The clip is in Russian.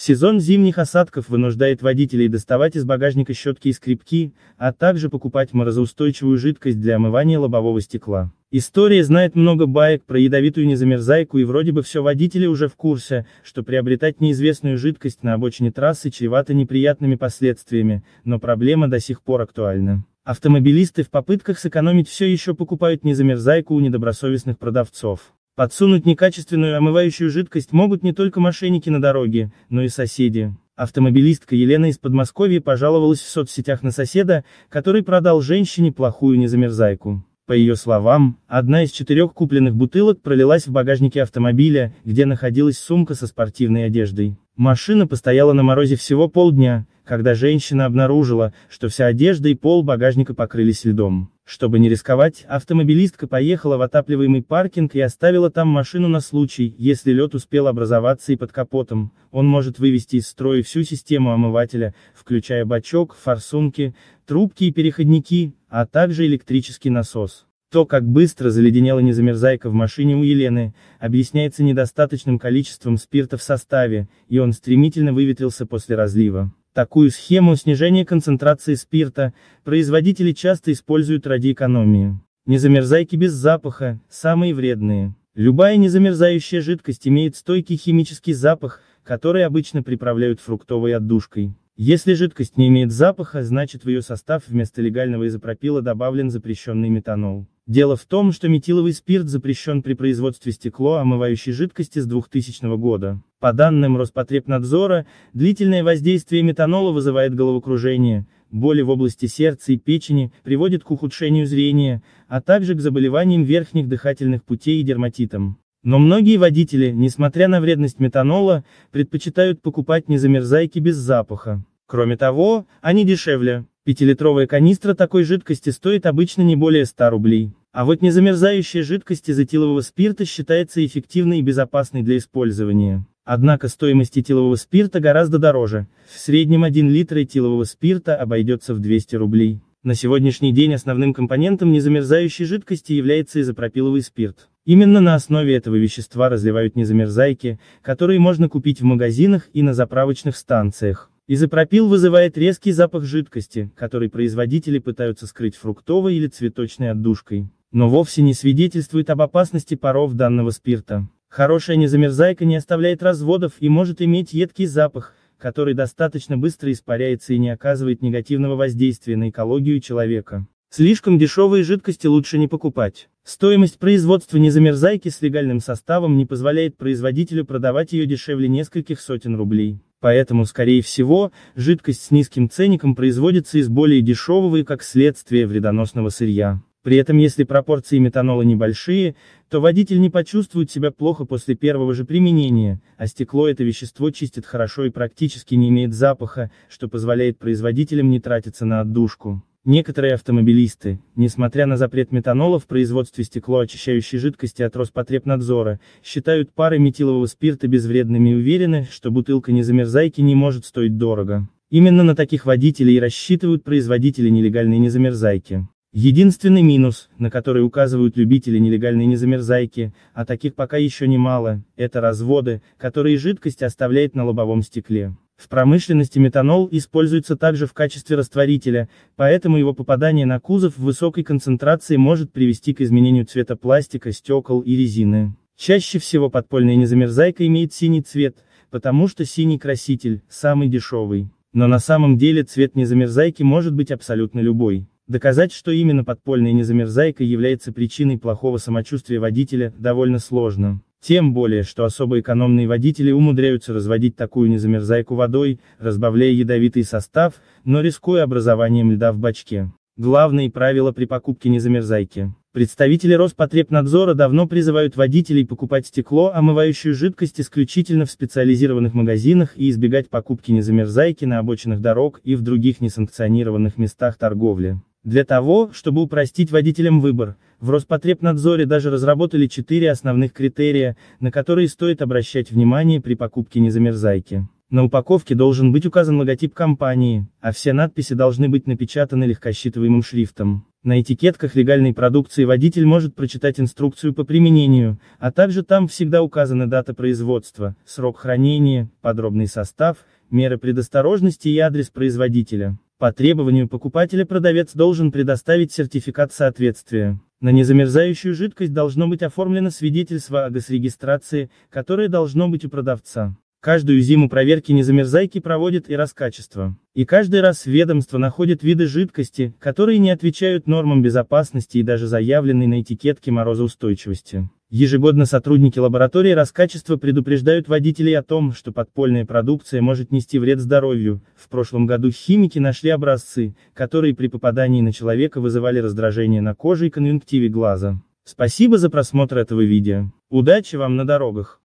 Сезон зимних осадков вынуждает водителей доставать из багажника щетки и скребки, а также покупать морозоустойчивую жидкость для омывания лобового стекла. История знает много баек про ядовитую незамерзайку и вроде бы все водители уже в курсе, что приобретать неизвестную жидкость на обочине трассы чревато неприятными последствиями, но проблема до сих пор актуальна. Автомобилисты в попытках сэкономить все еще покупают незамерзайку у недобросовестных продавцов. Подсунуть некачественную омывающую жидкость могут не только мошенники на дороге, но и соседи. Автомобилистка Елена из Подмосковья пожаловалась в соцсетях на соседа, который продал женщине плохую незамерзайку. По ее словам, одна из четырех купленных бутылок пролилась в багажнике автомобиля, где находилась сумка со спортивной одеждой. Машина постояла на морозе всего полдня, когда женщина обнаружила, что вся одежда и пол багажника покрылись льдом. Чтобы не рисковать, автомобилистка поехала в отапливаемый паркинг и оставила там машину на случай, если лед успел образоваться и под капотом, он может вывести из строя всю систему омывателя, включая бачок, форсунки, трубки и переходники, а также электрический насос. То, как быстро заледенела незамерзайка в машине у Елены, объясняется недостаточным количеством спирта в составе, и он стремительно выветрился после разлива. Такую схему снижения концентрации спирта производители часто используют ради экономии. Незамерзайки без запаха – самые вредные. Любая незамерзающая жидкость имеет стойкий химический запах, который обычно приправляют фруктовой отдушкой. Если жидкость не имеет запаха, значит в ее состав вместо легального изопропила добавлен запрещенный метанол. Дело в том, что метиловый спирт запрещен при производстве стекло омывающей жидкости с 2000 года. По данным Роспотребнадзора, длительное воздействие метанола вызывает головокружение, боли в области сердца и печени, приводит к ухудшению зрения, а также к заболеваниям верхних дыхательных путей и дерматитам. Но многие водители, несмотря на вредность метанола, предпочитают покупать незамерзайки без запаха. Кроме того, они дешевле. Пятилитровая канистра такой жидкости стоит обычно не более 100 рублей. А вот незамерзающая жидкость из этилового спирта считается эффективной и безопасной для использования. Однако стоимость этилового спирта гораздо дороже, в среднем 1 литр этилового спирта обойдется в 200 рублей. На сегодняшний день основным компонентом незамерзающей жидкости является изопропиловый спирт. Именно на основе этого вещества разливают незамерзайки, которые можно купить в магазинах и на заправочных станциях. Изопропил вызывает резкий запах жидкости, который производители пытаются скрыть фруктовой или цветочной отдушкой но вовсе не свидетельствует об опасности паров данного спирта. Хорошая незамерзайка не оставляет разводов и может иметь едкий запах, который достаточно быстро испаряется и не оказывает негативного воздействия на экологию человека. Слишком дешевые жидкости лучше не покупать. Стоимость производства незамерзайки с легальным составом не позволяет производителю продавать ее дешевле нескольких сотен рублей. Поэтому, скорее всего, жидкость с низким ценником производится из более дешевого и, как следствие, вредоносного сырья. При этом если пропорции метанола небольшие, то водитель не почувствует себя плохо после первого же применения, а стекло это вещество чистит хорошо и практически не имеет запаха, что позволяет производителям не тратиться на отдушку. Некоторые автомобилисты, несмотря на запрет метанола в производстве стеклоочищающей жидкости от Роспотребнадзора, считают пары метилового спирта безвредными и уверены, что бутылка незамерзайки не может стоить дорого. Именно на таких водителей и рассчитывают производители нелегальной незамерзайки. Единственный минус, на который указывают любители нелегальной незамерзайки, а таких пока еще немало, это разводы, которые жидкость оставляет на лобовом стекле. В промышленности метанол используется также в качестве растворителя, поэтому его попадание на кузов в высокой концентрации может привести к изменению цвета пластика, стекол и резины. Чаще всего подпольная незамерзайка имеет синий цвет, потому что синий краситель, самый дешевый. Но на самом деле цвет незамерзайки может быть абсолютно любой. Доказать, что именно подпольная незамерзайка является причиной плохого самочувствия водителя, довольно сложно. Тем более, что особо экономные водители умудряются разводить такую незамерзайку водой, разбавляя ядовитый состав, но рискуя образованием льда в бачке. Главные правила при покупке незамерзайки. Представители Роспотребнадзора давно призывают водителей покупать стекло, омывающую жидкость исключительно в специализированных магазинах и избегать покупки незамерзайки на обочинах дорог и в других несанкционированных местах торговли. Для того, чтобы упростить водителям выбор, в Роспотребнадзоре даже разработали четыре основных критерия, на которые стоит обращать внимание при покупке незамерзайки. На упаковке должен быть указан логотип компании, а все надписи должны быть напечатаны легкосчитываемым шрифтом. На этикетках легальной продукции водитель может прочитать инструкцию по применению, а также там всегда указаны дата производства, срок хранения, подробный состав, меры предосторожности и адрес производителя. По требованию покупателя продавец должен предоставить сертификат соответствия. На незамерзающую жидкость должно быть оформлено свидетельство о госрегистрации, которое должно быть у продавца. Каждую зиму проверки незамерзайки проводит и раскачество. И каждый раз ведомство находит виды жидкости, которые не отвечают нормам безопасности и даже заявленной на этикетке морозоустойчивости. Ежегодно сотрудники лаборатории раскачества предупреждают водителей о том, что подпольная продукция может нести вред здоровью. В прошлом году химики нашли образцы, которые при попадании на человека вызывали раздражение на коже и конъюнктиве глаза. Спасибо за просмотр этого видео. Удачи вам на дорогах.